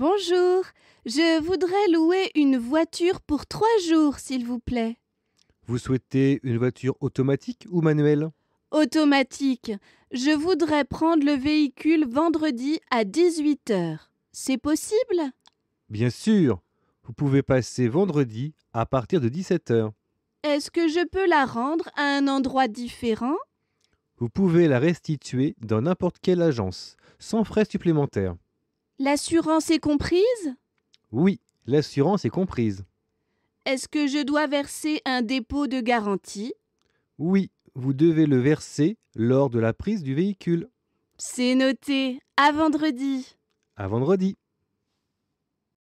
Bonjour, je voudrais louer une voiture pour trois jours, s'il vous plaît. Vous souhaitez une voiture automatique ou manuelle Automatique. Je voudrais prendre le véhicule vendredi à 18h. C'est possible Bien sûr. Vous pouvez passer vendredi à partir de 17h. Est-ce que je peux la rendre à un endroit différent Vous pouvez la restituer dans n'importe quelle agence, sans frais supplémentaires. L'assurance est comprise Oui, l'assurance est comprise. Est-ce que je dois verser un dépôt de garantie Oui, vous devez le verser lors de la prise du véhicule. C'est noté. À vendredi. À vendredi.